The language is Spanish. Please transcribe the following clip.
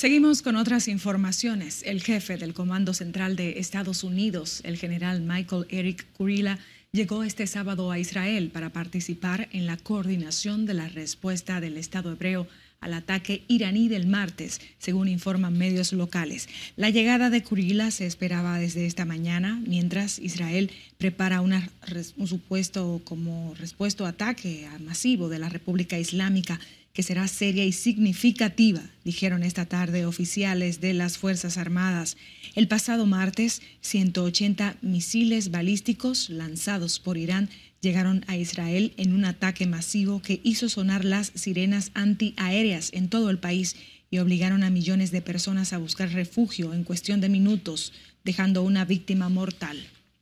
Seguimos con otras informaciones. El jefe del Comando Central de Estados Unidos, el general Michael Eric Kurila, llegó este sábado a Israel para participar en la coordinación de la respuesta del Estado hebreo al ataque iraní del martes, según informan medios locales. La llegada de Kurila se esperaba desde esta mañana, mientras Israel prepara un supuesto como respuesta ataque masivo de la República Islámica que será seria y significativa, dijeron esta tarde oficiales de las Fuerzas Armadas. El pasado martes, 180 misiles balísticos lanzados por Irán llegaron a Israel en un ataque masivo que hizo sonar las sirenas antiaéreas en todo el país y obligaron a millones de personas a buscar refugio en cuestión de minutos, dejando una víctima mortal.